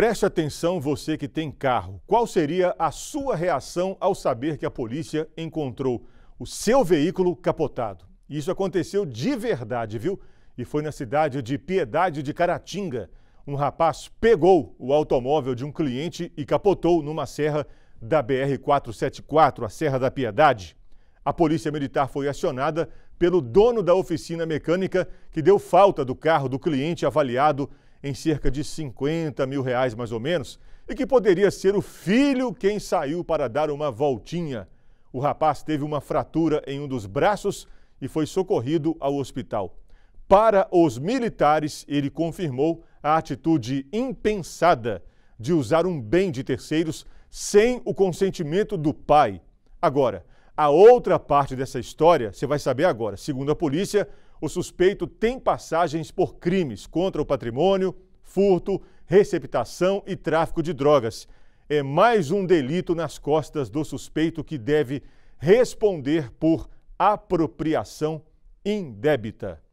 Preste atenção, você que tem carro. Qual seria a sua reação ao saber que a polícia encontrou o seu veículo capotado? Isso aconteceu de verdade, viu? E foi na cidade de Piedade de Caratinga. Um rapaz pegou o automóvel de um cliente e capotou numa serra da BR-474, a Serra da Piedade. A polícia militar foi acionada pelo dono da oficina mecânica, que deu falta do carro do cliente avaliado em cerca de 50 mil reais mais ou menos, e que poderia ser o filho quem saiu para dar uma voltinha. O rapaz teve uma fratura em um dos braços e foi socorrido ao hospital. Para os militares, ele confirmou a atitude impensada de usar um bem de terceiros sem o consentimento do pai. Agora, a outra parte dessa história você vai saber agora. Segundo a polícia, o suspeito tem passagens por crimes contra o patrimônio, furto, receptação e tráfico de drogas. É mais um delito nas costas do suspeito que deve responder por apropriação indébita.